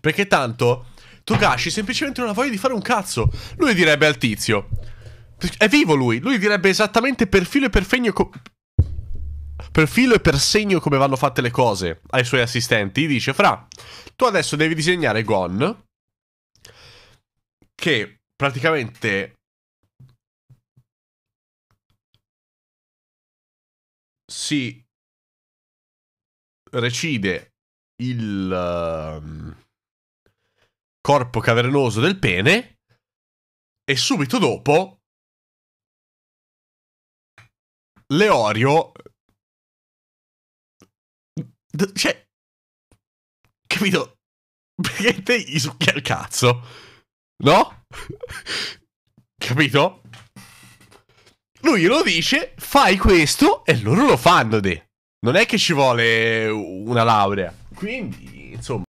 Perché tanto Togashi semplicemente non ha voglia di fare un cazzo. Lui direbbe al tizio. È vivo lui. Lui direbbe esattamente per filo e per segno. Per filo e per segno come vanno fatte le cose ai suoi assistenti. Dice: Fra, tu adesso devi disegnare Gon. Che praticamente. Si recide il. Uh, corpo cavernoso del pene e subito dopo Leorio cioè capito perché te gli succhi al cazzo no? capito? lui glielo dice fai questo e loro lo fanno de non è che ci vuole una laurea quindi insomma